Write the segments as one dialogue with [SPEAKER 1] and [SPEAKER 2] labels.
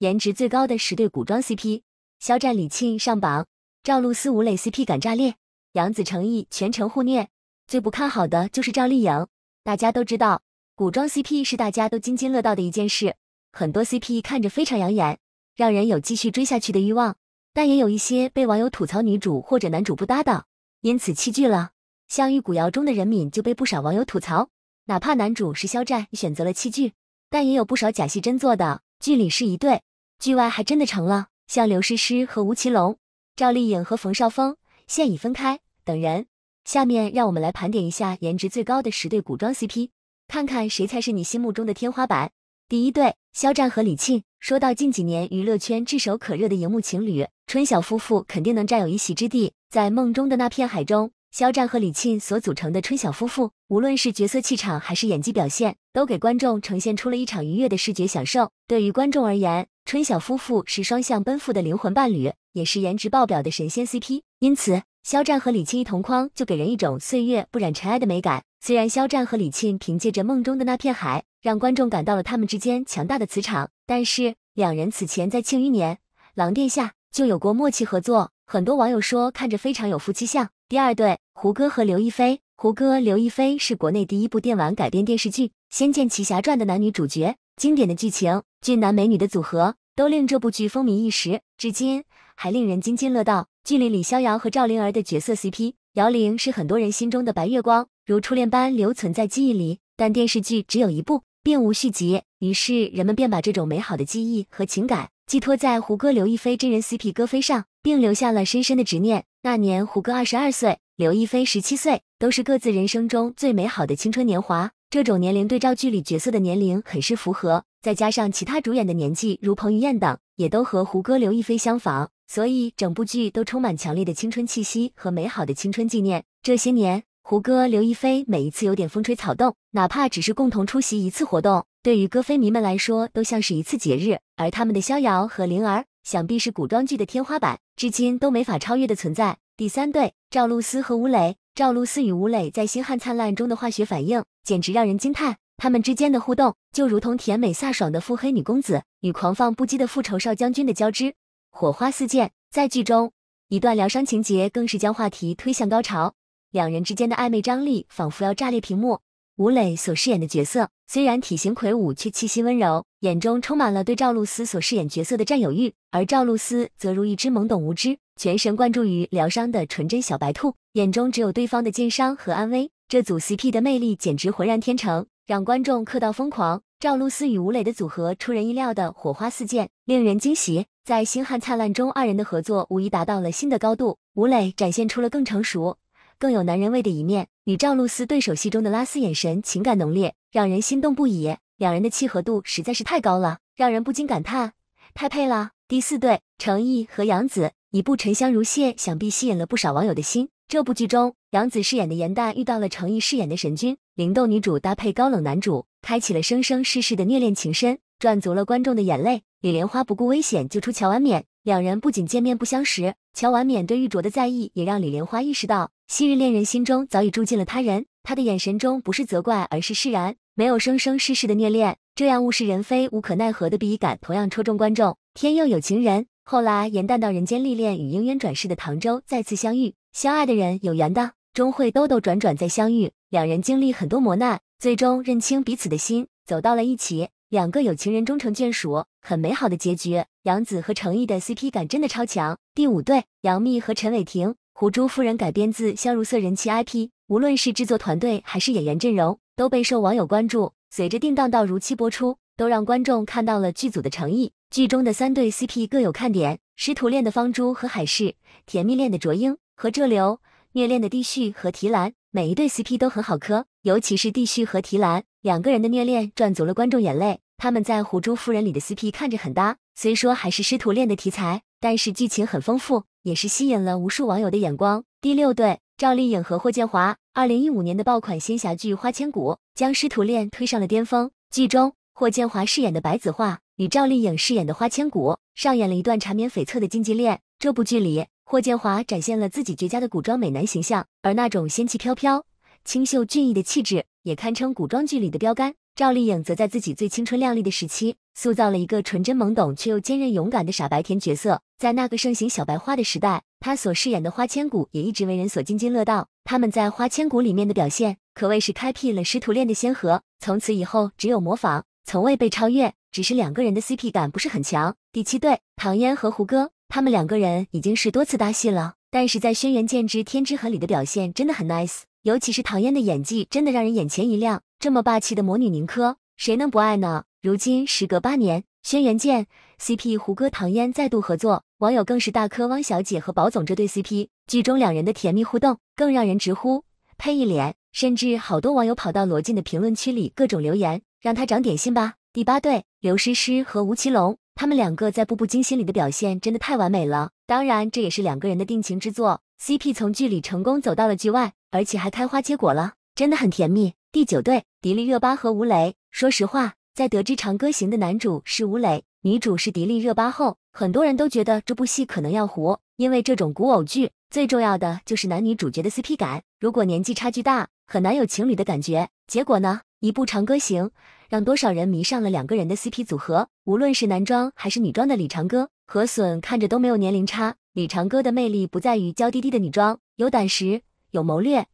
[SPEAKER 1] 颜值最高的十对古装 CP，肖战李沁上榜，赵露思吴磊 CP 感炸裂，杨紫成毅全程互虐。最不看好的就是赵丽颖。大家都知道，古装 CP 是大家都津津乐道的一件事。很多 CP 看着非常养眼，让人有继续追下去的欲望。但也有一些被网友吐槽女主或者男主不搭档，因此弃剧了。像《玉骨遥》中的任敏就被不少网友吐槽，哪怕男主是肖战，选择了弃剧，但也有不少假戏真做的，剧里是一对。剧外还真的成了，像刘诗诗和吴奇隆、赵丽颖和冯绍峰现已分开等人。下面让我们来盘点一下颜值最高的十对古装 CP，看看谁才是你心目中的天花板。第一对，肖战和李沁。说到近几年娱乐圈炙手可热的荧幕情侣，春晓夫妇肯定能占有一席之地。在梦中的那片海中。肖战和李沁所组成的春晓夫妇，无论是角色气场还是演技表现，都给观众呈现出了一场愉悦的视觉享受。对于观众而言，春晓夫妇是双向奔赴的灵魂伴侣，也是颜值爆表的神仙 CP。因此，肖战和李沁一同框就给人一种岁月不染尘埃的美感。虽然肖战和李沁凭借着《梦中的那片海》让观众感到了他们之间强大的磁场，但是两人此前在《庆余年》《狼殿下》就有过默契合作，很多网友说看着非常有夫妻相。第二对，胡歌和刘亦菲。胡歌、刘亦菲是国内第一部电玩改编电视剧《仙剑奇侠传》的男女主角，经典的剧情、俊男美女的组合，都令这部剧风靡一时，至今还令人津津乐道。距离李逍遥和赵灵儿的角色 CP，姚玲是很多人心中的白月光，如初恋般留存在记忆里。但电视剧只有一部，并无续集，于是人们便把这种美好的记忆和情感寄托在胡歌、刘亦菲真人 CP 歌飞上。并留下了深深的执念。那年，胡歌二十二岁，刘亦菲十七岁，都是各自人生中最美好的青春年华。这种年龄对照剧里角色的年龄很是符合，再加上其他主演的年纪，如彭于晏等，也都和胡歌、刘亦菲相仿，所以整部剧都充满强烈的青春气息和美好的青春纪念。这些年，胡歌、刘亦菲每一次有点风吹草动，哪怕只是共同出席一次活动，对于歌飞迷们来说，都像是一次节日。而他们的逍遥和灵儿。想必是古装剧的天花板，至今都没法超越的存在。第三对，赵露思和吴磊。赵露思与吴磊在《星汉灿烂》中的化学反应，简直让人惊叹。他们之间的互动，就如同甜美飒爽的腹黑女公子与狂放不羁的复仇少将军的交织，火花四溅。在剧中，一段疗伤情节更是将话题推向高潮，两人之间的暧昧张力仿佛要炸裂屏幕。吴磊所饰演的角色虽然体型魁梧，却气息温柔，眼中充满了对赵露思所饰演角色的占有欲；而赵露思则如一只懵懂无知、全神贯注于疗伤的纯真小白兔，眼中只有对方的健伤和安危。这组 CP 的魅力简直浑然天成，让观众磕到疯狂。赵露思与吴磊的组合出人意料的火花四溅，令人惊喜。在《星汉灿烂》中，二人的合作无疑达到了新的高度，吴磊展现出了更成熟、更有男人味的一面。与赵露思对手戏中的拉丝眼神，情感浓烈，让人心动不已。两人的契合度实在是太高了，让人不禁感叹太配了。第四对，程毅和杨紫，一部《沉香如屑》想必吸引了不少网友的心。这部剧中，杨紫饰演的颜淡遇到了程毅饰演的神君，灵动女主搭配高冷男主，开启了生生世世的虐恋情深，赚足了观众的眼泪。李莲花不顾危险救出乔安娩，两人不仅见面不相识，乔安娩对玉镯的在意，也让李莲花意识到。昔日恋人心中早已住进了他人，他的眼神中不是责怪，而是释然，没有生生世世的虐恋，这样物是人非无可奈何的悲感同样戳中观众。天佑有情人，后来严淡到人间历练，与姻缘转世的唐周再次相遇，相爱的人有缘的终会兜兜转转再相遇，两人经历很多磨难，最终认清彼此的心，走到了一起，两个有情人终成眷属，很美好的结局。杨紫和程毅的 CP 感真的超强。第五对，杨幂和陈伟霆。《胡珠夫人》改编自《香如色》人气 IP，无论是制作团队还是演员阵容，都备受网友关注。随着定档到如期播出，都让观众看到了剧组的诚意。剧中的三对 CP 各有看点：师徒恋的方珠和海氏，甜蜜恋的卓英和这流，虐恋的帝旭和提兰。每一对 CP 都很好磕，尤其是帝旭和提兰两个人的虐恋，赚足了观众眼泪。他们在《胡珠夫人》里的 CP 看着很搭，虽说还是师徒恋的题材。但是剧情很丰富，也是吸引了无数网友的眼光。第六对，赵丽颖和霍建华，二零一五年的爆款仙侠剧《花千骨》，将师徒恋推上了巅峰。剧中，霍建华饰演的白子画与赵丽颖饰演的花千骨，上演了一段缠绵悱恻的禁忌恋。这部剧里，霍建华展现了自己绝佳的古装美男形象，而那种仙气飘飘、清秀俊逸的气质，也堪称古装剧里的标杆。赵丽颖则在自己最青春靓丽的时期，塑造了一个纯真懵懂却又坚韧勇敢的傻白甜角色。在那个盛行小白花的时代，她所饰演的花千骨也一直为人所津津乐道。他们在花千骨里面的表现，可谓是开辟了师徒恋的先河。从此以后，只有模仿，从未被超越。只是两个人的 CP 感不是很强。第七对，唐嫣和胡歌，他们两个人已经是多次搭戏了，但是在《轩辕剑之天之痕》里的表现真的很 nice，尤其是唐嫣的演技，真的让人眼前一亮。这么霸气的魔女宁珂，谁能不爱呢？如今时隔八年，《轩辕剑》CP 胡歌唐嫣再度合作，网友更是大磕汪小姐和宝总这对 CP。剧中两人的甜蜜互动更让人直呼配一脸，甚至好多网友跑到罗晋的评论区里各种留言，让他长点心吧。第八对，刘诗诗和吴奇隆，他们两个在《步步惊心》里的表现真的太完美了。当然，这也是两个人的定情之作，CP 从剧里成功走到了剧外，而且还开花结果了，真的很甜蜜。第九对，迪丽热巴和吴磊。说实话，在得知《长歌行》的男主是吴磊，女主是迪丽热巴后，很多人都觉得这部戏可能要糊，因为这种古偶剧最重要的就是男女主角的 CP 感，如果年纪差距大，很难有情侣的感觉。结果呢，一部《长歌行》让多少人迷上了两个人的 CP 组合？无论是男装还是女装的李长歌和隼，看着都没有年龄差。李长歌的魅力不在于娇滴滴的女装，有胆识，有谋略。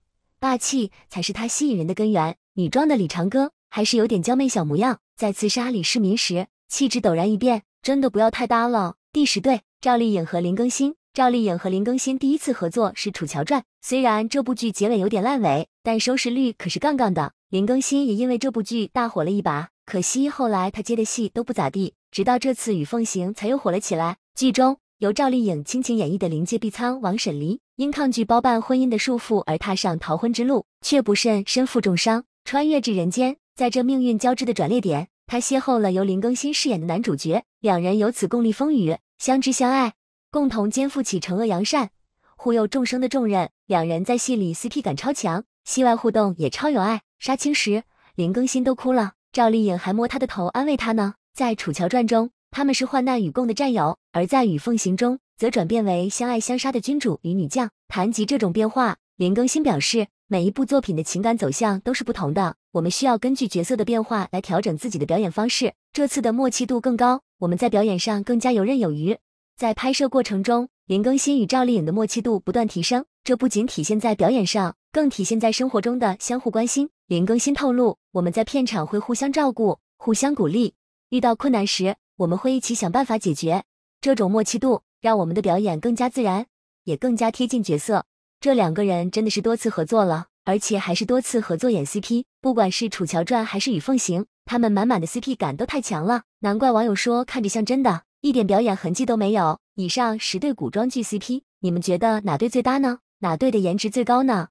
[SPEAKER 1] 霸气才是他吸引人的根源。女装的李长歌还是有点娇媚小模样，在刺杀李世民时，气质陡然一变，真的不要太搭了。第十对，赵丽颖和林更新。赵丽颖和林更新第一次合作是《楚乔传》，虽然这部剧结尾有点烂尾，但收视率可是杠杠的。林更新也因为这部剧大火了一把，可惜后来他接的戏都不咋地，直到这次《与凤行》才又火了起来。剧中由赵丽颖倾情演绎的灵界碧苍王沈璃。因抗拒包办婚姻的束缚而踏上逃婚之路，却不慎身负重伤，穿越至人间。在这命运交织的转捩点，他邂逅了由林更新饰演的男主角，两人由此共历风雨，相知相爱，共同肩负起惩恶扬善、护佑众生的重任。两人在戏里 CP 感超强，戏外互动也超有爱。杀青时，林更新都哭了，赵丽颖还摸他的头安慰他呢。在《楚乔传》中。他们是患难与共的战友，而在《与凤行》中则转变为相爱相杀的君主与女将。谈及这种变化，林更新表示，每一部作品的情感走向都是不同的，我们需要根据角色的变化来调整自己的表演方式。这次的默契度更高，我们在表演上更加游刃有余。在拍摄过程中，林更新与赵丽颖的默契度不断提升，这不仅体现在表演上，更体现在生活中的相互关心。林更新透露，我们在片场会互相照顾、互相鼓励，遇到困难时。我们会一起想办法解决，这种默契度让我们的表演更加自然，也更加贴近角色。这两个人真的是多次合作了，而且还是多次合作演 CP。不管是《楚乔传》还是《与凤行》，他们满满的 CP 感都太强了，难怪网友说看着像真的，一点表演痕迹都没有。以上十对古装剧 CP，你们觉得哪对最搭呢？哪对的颜值最高呢？